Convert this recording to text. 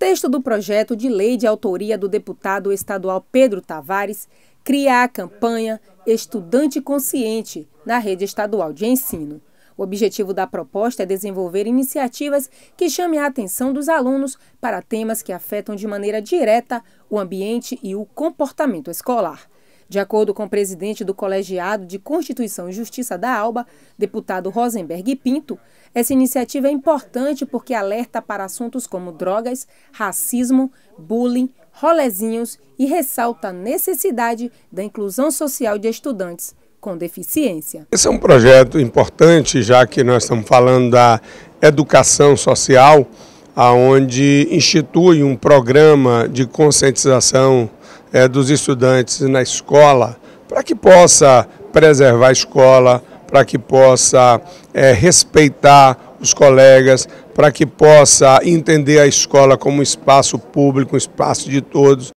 texto do projeto de lei de autoria do deputado estadual Pedro Tavares cria a campanha Estudante Consciente na rede estadual de ensino. O objetivo da proposta é desenvolver iniciativas que chamem a atenção dos alunos para temas que afetam de maneira direta o ambiente e o comportamento escolar. De acordo com o presidente do Colegiado de Constituição e Justiça da ALBA, deputado Rosenberg Pinto, essa iniciativa é importante porque alerta para assuntos como drogas, racismo, bullying, rolezinhos e ressalta a necessidade da inclusão social de estudantes com deficiência. Esse é um projeto importante, já que nós estamos falando da educação social, aonde institui um programa de conscientização é, dos estudantes na escola, para que possa preservar a escola, para que possa é, respeitar os colegas, para que possa entender a escola como um espaço público, um espaço de todos.